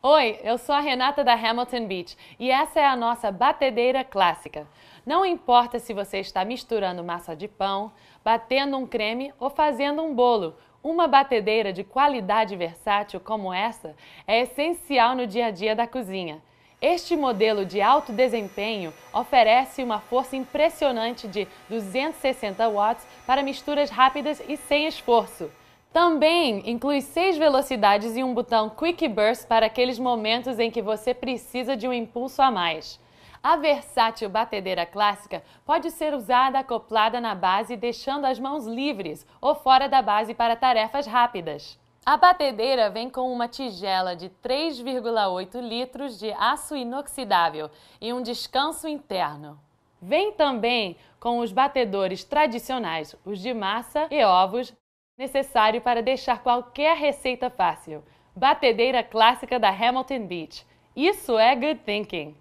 Oi, eu sou a Renata da Hamilton Beach e essa é a nossa batedeira clássica. Não importa se você está misturando massa de pão, batendo um creme ou fazendo um bolo, uma batedeira de qualidade versátil como essa é essencial no dia a dia da cozinha. Este modelo de alto desempenho oferece uma força impressionante de 260 watts para misturas rápidas e sem esforço. Também inclui seis velocidades e um botão Quick Burst para aqueles momentos em que você precisa de um impulso a mais. A versátil batedeira clássica pode ser usada acoplada na base deixando as mãos livres ou fora da base para tarefas rápidas. A batedeira vem com uma tigela de 3,8 litros de aço inoxidável e um descanso interno. Vem também com os batedores tradicionais, os de massa e ovos, necessário para deixar qualquer receita fácil. Batedeira clássica da Hamilton Beach. Isso é good thinking!